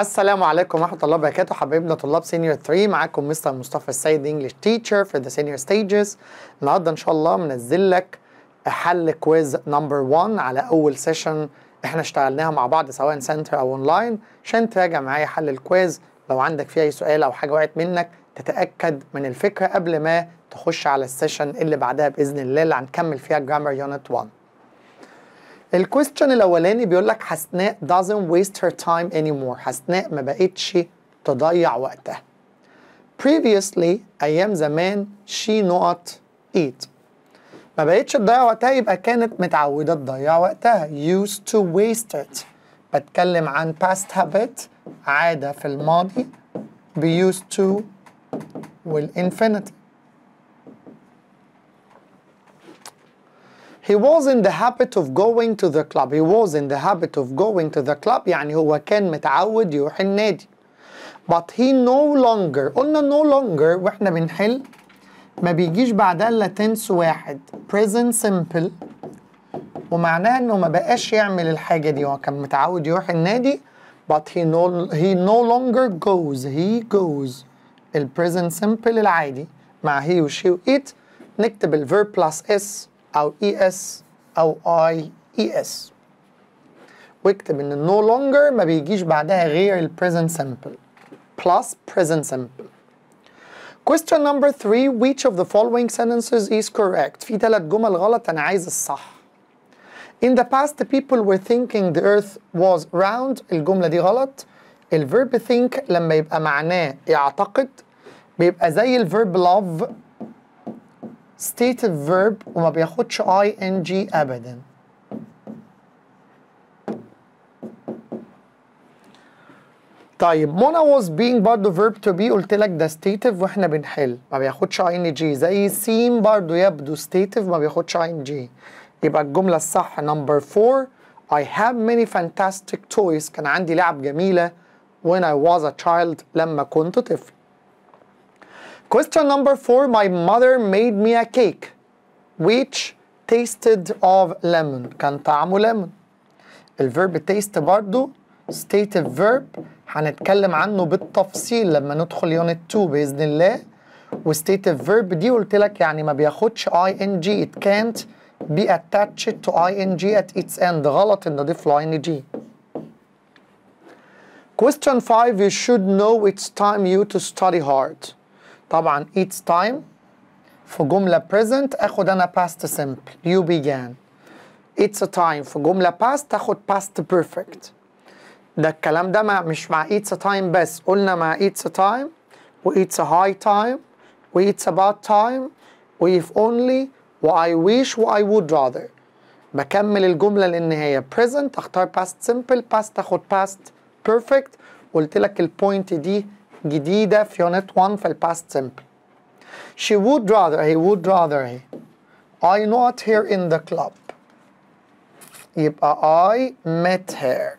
السلام عليكم ورحمه الله وبركاته حبايبنا طلاب سينيور 3 معاكم مستر مصطفى السيد انجلش تيتشر في ذا سينيور ستيجز النهارده ان شاء الله منزل لك حل كويز نمبر 1 على اول سيشن احنا اشتغلناها مع بعض سواء سنتر او اونلاين عشان تراجع معايا حل الكويز لو عندك فيه اي سؤال او حاجه وقعت منك تتاكد من الفكره قبل ما تخش على السيشن اللي بعدها باذن الله اللي هنكمل فيها جرامر يونت 1 الكويستشن الاولاني بيقول لك حسناء doesn't waste her time anymore حسناء ما بقتش تضيع وقتها previously ايام زمان she not eat ما بقتش تضيع وقتها يبقى كانت متعوده تضيع وقتها used to waste it بتكلم عن past habit عاده في الماضي be used to والانفينيتي he was in the habit of going to the club he was in the habit of going to the club يعني هو كان متعود يروح النادي but he no longer قلنا no longer واحنا بنحل ما بيجيش بعدها الا tense واحد present simple ومعناها انه ما بقاش يعمل الحاجه دي هو كان متعود يروح النادي but he no he no longer goes he goes The present simple. العادي مع he و she نكتب الverb plus s او اي اس او اي اي اس واكتب ان no longer ما بيجيش بعدها غير ال present simple plus present simple question number 3 which of the following sentences is correct في تلات جمل غلط انا عايز الصح in the past the people were thinking the earth was round الجملة دي غلط الverb think لما يبقى معناه يعتقد بيبقى زي الverb love stative verb وما بياخدش ing ابدا طيب منى was being برضه verb to be قلت لك ده stative واحنا بنحل ما بياخدش ing زي seem برضه يبدو stative ما بياخدش ing يبقى الجملة الصح number 4 I have many fantastic toys كان عندي لعب جميلة when I was a child لما كنت طفل Question number four, my mother made me a cake which tasted of lemon كان طعمه lemon الverb taste برضو state verb هنتكلم عنه بالتفصيل لما ندخل unit 2 بإذن الله والstative verb دي قلت لك يعني ما بياخدش ing it can't be attached to ing at its end غلط ان اضيف له ing Question 5 you should know it's time you to study hard طبعا it's time في جملة present اخد انا past simple you began it's a time في جملة past اخد past perfect ده الكلام ده ما مش مع it's a time بس قلنا مع it's a time و it's a high time و it's about time و if only و I wish و I would rather بكمل الجملة للنهاية present اختار past simple past اخد past perfect قلت لك البوينت دي جديدة في unit 1 في الباست simple she would rather he would rather he I not her in the club يبقى I met her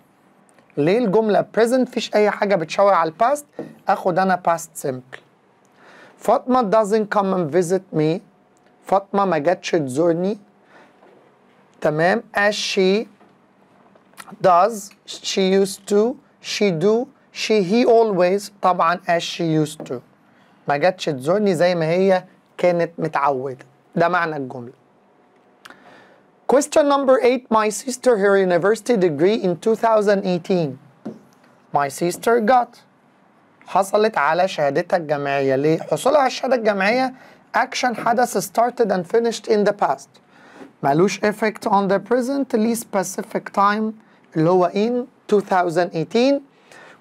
ليه الجملة present مفيش أي حاجة بتشاور على الباست آخد أنا past simple فاطمة doesn't come and visit me فاطمة ما جاتش تزورني تمام as she does she used to she do she he always طبعا as she used to ما جاتش تزورني زي ما هي كانت متعودة ده معنى الجملة Question number 8 My sister her university degree in 2018 My sister got حصلت على شهادتها الجامعية ليه؟ حصولها على الشهادة الجامعية action حدث started and finished in the past مالوش effect on the present least specific time اللي هو in 2018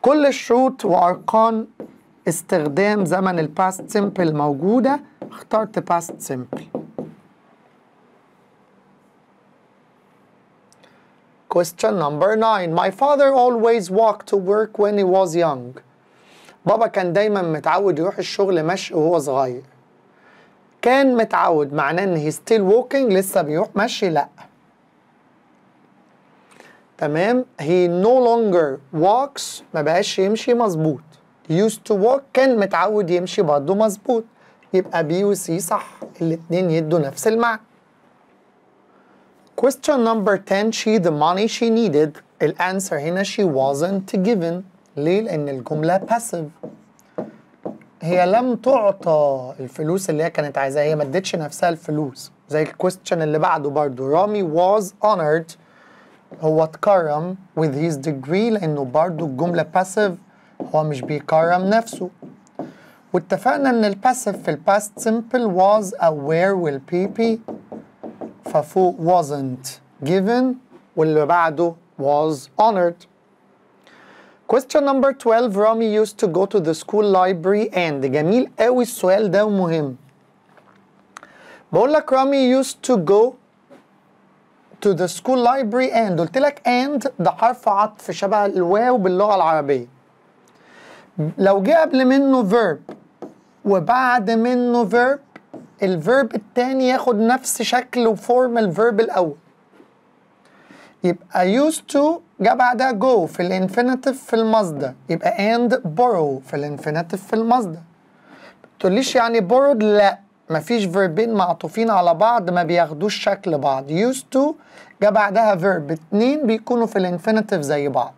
كل الشروط وأرقام استخدام زمن الباست سيمبل موجودة اخترت باست سيمبل Question number 9 My father always walked to work when he was young بابا كان دايما متعود يروح الشغل مشي وهو صغير كان متعود معناه ان he still walking لسه بيروح مشي لأ تمام هي نو لونجر ووكس ما بقاش يمشي مظبوط used to walk كان متعود يمشي برضه مظبوط يبقى بي وسي صح الاثنين يدوا نفس المعنى Question number 10 she the money she needed الانسر هنا she wasn't given ليه لان الجملة passive هي لم تعطى الفلوس اللي هي كانت عايزاها هي ما ادتش نفسها الفلوس زي الكويستشن اللي بعده برضه رامي was honored هو Karam with his degree لأنه برضه الجملة passive هو مش بيكرم نفسه واتفقنا إن الباسيف في past simple was aware will PP ففوق wasn't given واللي بعده was honored Question number 12 Rami used to go to the school library and جميل قوي السؤال ده ومهم بقول لك used to go to the school library and قلت لك and ده حرف عطف شبه الواو باللغة العربية لو جه قبل منه verb وبعد منه verb الفيرب التاني ياخد نفس شكل وفورم الفيرب الأول يبقى used to جه بعدها go في الانفينيتيف في المصدر يبقى and borrow في الانفينيتيف في المصدر تقوليش يعني borrowed لا مفيش فيربين معطوفين على بعض ما بياخدوش شكل بعض used to جه بعدها فيرب اتنين بيكونوا في الانفينيتيف زي بعض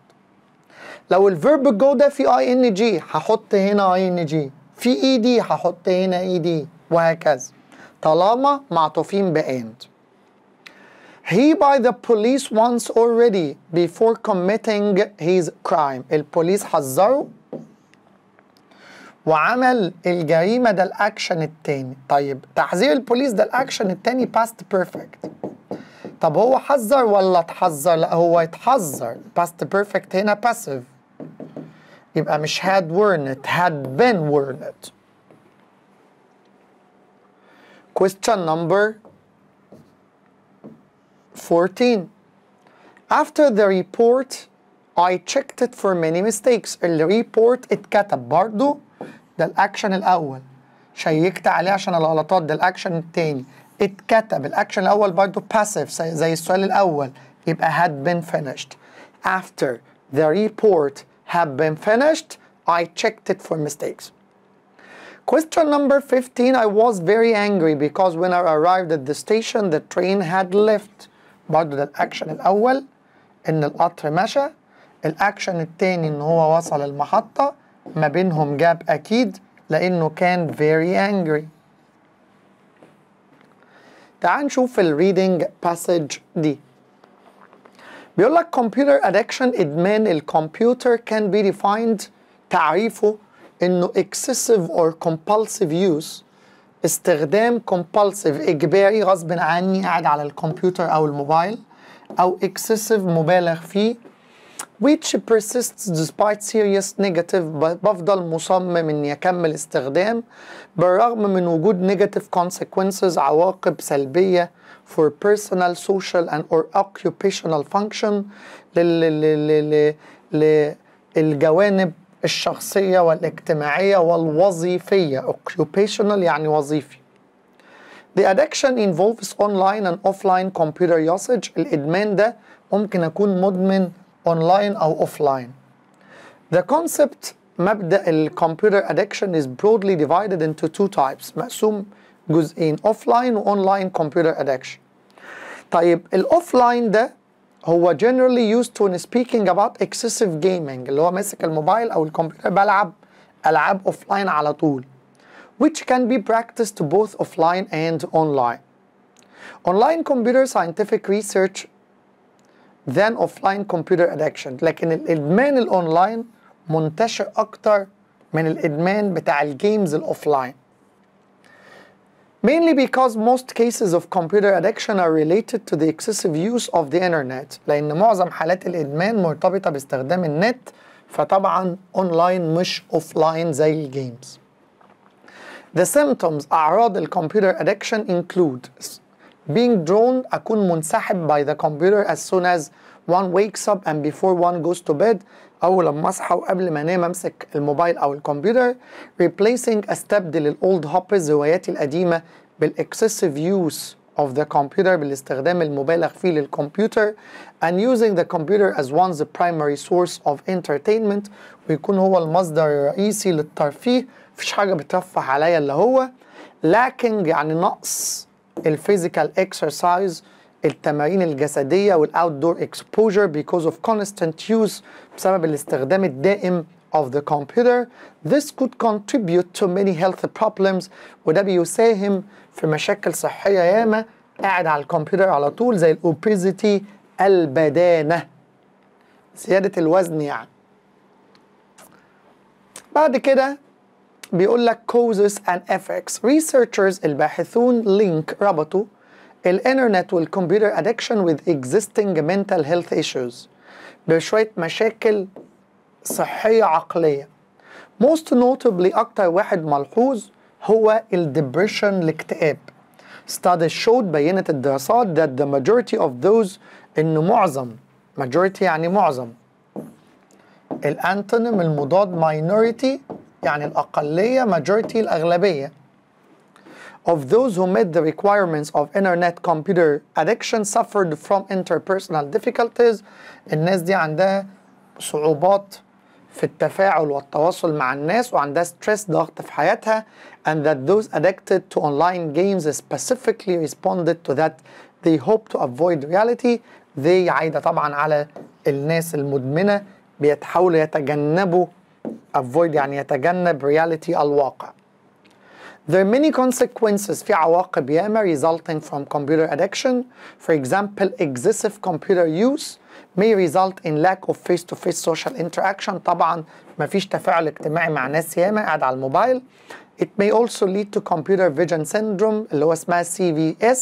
لو الفيرب جو ده في اي ان جي هحط هنا اي ان جي في اي دي هحط هنا اي دي وهكذا طالما معطوفين باند He by the police once already before committing his crime البوليس حذره وعمل الجريمه ده الاكشن التاني طيب تحذير البوليس ده الاكشن التاني باست بيرفكت طب هو حذر ولا اتحذر لا هو اتحذر باست بيرفكت هنا باسيف يبقى مش had warned had been warned question number 14 after the report I checked it for many mistakes The action. اتكتب برضو ده الاكشن الاول شيكت عليه عشان الغلطات ده الاكشن التاني اتكتب الاكشن الاول برضو passive زي السؤال الاول يبقى had been finished after the report had been finished I checked it for mistakes Question number 15 I was very angry because when I arrived at the station the train had left برضو ده الاكشن الاول ان القطر مشى الاكشن التاني ان هو وصل المحطة ما بينهم جاب اكيد لانه كان very angry تعال نشوف الريدنج باسج دي بيقول لك computer addiction ادمان الكمبيوتر can be defined تعريفه انه excessive or compulsive use استخدام compulsive اجباري غصب عني قاعد على الكمبيوتر او الموبايل او excessive مبالغ فيه which persists despite serious negative بفضل مصمم اني اكمل استخدام بالرغم من وجود negative consequences عواقب سلبية for personal, social and or occupational function للجوانب الشخصية والاجتماعية والوظيفية occupational يعني وظيفي The addiction involves online and offline computer usage الإدمان ده ممكن أكون مدمن online or offline. The concept مبدأ الكمبيوتر addiction is broadly divided into two types مقسوم جزئين offline و online computer addiction طيب الاوفلاين ده هو generally used when speaking about excessive gaming اللي هو ماسك الموبايل او الكمبيوتر بلعب العاب offline على طول which can be practiced both offline and online. Online computer scientific research than offline computer addiction لكن الادمان الاونلاين منتشر اكتر من الادمان بتاع الجيمز الاوفلاين mainly because most cases of computer addiction are related to the excessive use of the internet لأن معظم حالات الإدمان مرتبطة باستخدام النت فطبعا أونلاين مش أوفلاين زي الجيمز The symptoms أعراض الكمبيوتر addiction include being drawn أكون منسحب by the computer as soon as one wakes up and before one goes to bed أو لما أصحى وقبل ما أنام أمسك الموبايل أو الكمبيوتر replacing أستبدل الأولد hobbies هواياتي القديمة بالإكسسيف use of the computer بالاستخدام المبالغ فيه للكمبيوتر and using the computer as one's primary source of entertainment ويكون هو المصدر الرئيسي للترفيه مفيش حاجة بترفه عليا اللي هو lacking يعني نقص الفيزيكال اكسرسايز التمارين الجسديه والاوت دور اكسبوجر بيكوز اوف كونستانت يوز بسبب الاستخدام الدائم of the computer this could contribute to many health problems وده بيساهم في مشاكل صحيه ياما قاعد على الكمبيوتر على طول زي الاوبيزيتي البدانه زياده الوزن يعني بعد كده بيقول لك causes and effects researchers الباحثون لينك ربطوا الانترنت والكمبيوتر addiction with existing mental health issues بشوية مشاكل صحية عقلية most notably أكتر واحد ملحوظ هو ال depression الاكتئاب studies showed بينت الدراسات that the majority of those إنه معظم majority يعني معظم الانتونيم المضاد minority يعني الأقلية majority الأغلبية of those who met the requirements of internet computer addiction suffered from interpersonal difficulties الناس دي عندها صعوبات في التفاعل والتواصل مع الناس وعندها ستريس ضغط في حياتها and that those addicted to online games specifically responded to that they hope to avoid reality they عايدة طبعا على الناس المدمنة بيتحاولوا يتجنبوا avoid يعني يتجنب reality الواقع There are many consequences في عواقب ياما resulting from computer addiction for example excessive computer use may result in lack of face-to-face -face social interaction طبعا مفيش تفاعل اجتماعي مع ناس ياما قاعد على الموبايل It may also lead to computer vision syndrome اللي هو اسمها CVS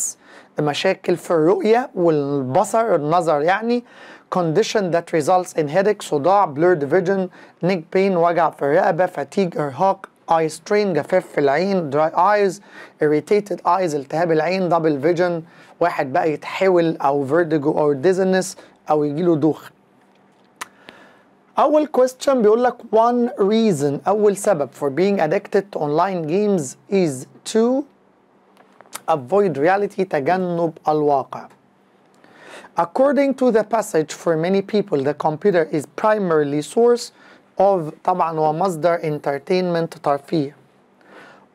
مشاكل في الرؤية والبصر النظر يعني condition that results in headache, صداع, blurred vision, neck pain, وجع في الرقبة, fatigue, إرهاق, eye strain, جفاف في العين, dry eyes, irritated eyes, التهاب العين, double vision, واحد بقى يتحول أو vertigo or dizziness أو يجيله دوخ. أول question بيقول لك one reason أول سبب for being addicted to online games is to avoid reality تجنب الواقع. According to the passage, for many people, the computer is primarily source of طبعا ومصدر entertainment ترفيه.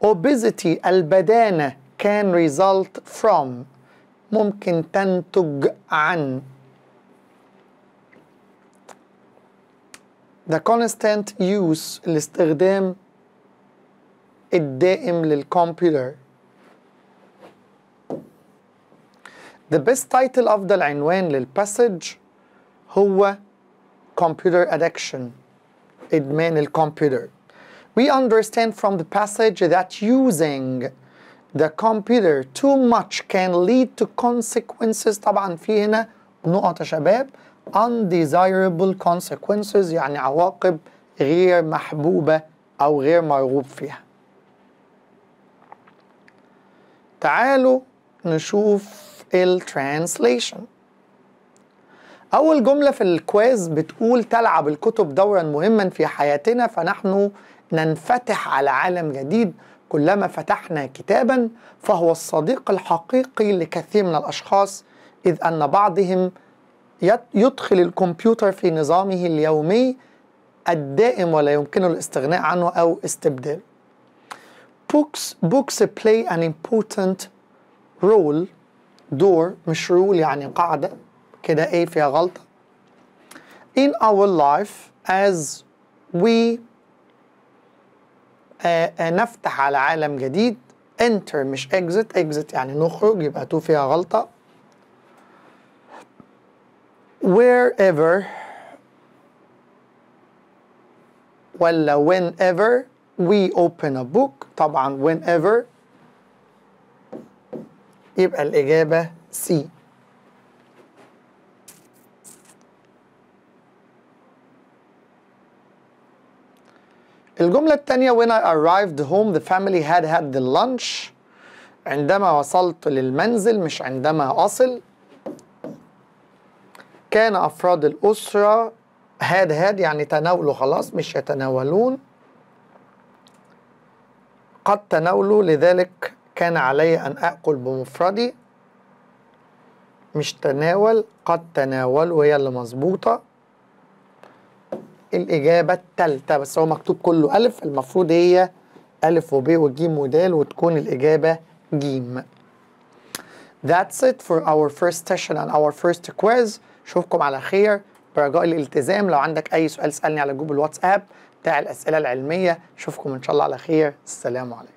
Obesity البدانة can result from ممكن تنتج عن the constant use الاستخدام الدائم للكمبيوتر The best title افضل عنوان للباسج هو computer addiction ادمان الكمبيوتر we understand from the passage that using the computer too much can lead to consequences طبعا في هنا نقط يا شباب undesirable consequences يعني عواقب غير محبوبة أو غير مرغوب فيها تعالوا نشوف الترانسليشن أول جملة في الكويز بتقول تلعب الكتب دورا مهما في حياتنا فنحن ننفتح على عالم جديد كلما فتحنا كتابا فهو الصديق الحقيقي لكثير من الأشخاص إذ أن بعضهم يدخل الكمبيوتر في نظامه اليومي الدائم ولا يمكنه الاستغناء عنه أو استبداله. Books, books play an important role دور مش رول يعني قاعدة كده ايه فيها غلطة in our life as we آه آه نفتح على عالم جديد enter مش exit exit يعني نخرج يبقى تو فيها غلطة wherever ولا whenever we open a book طبعا whenever يبقى الإجابة سي الجملة الثانية when I arrived home the family had had the lunch عندما وصلت للمنزل مش عندما أصل كان أفراد الأسرة had had يعني تناولوا خلاص مش يتناولون قد تناولوا لذلك كان علي أن أكل بمفردي مش تناول قد تناول وهي اللي مظبوطة الإجابة التالتة بس هو مكتوب كله ألف المفروض هي ألف وب وجيم ودال وتكون الإجابة جيم That's it for our first session and our first quiz أشوفكم على خير برجاء الالتزام لو عندك أي سؤال اسألني على جروب الواتساب بتاع الأسئلة العلمية أشوفكم إن شاء الله على خير السلام عليكم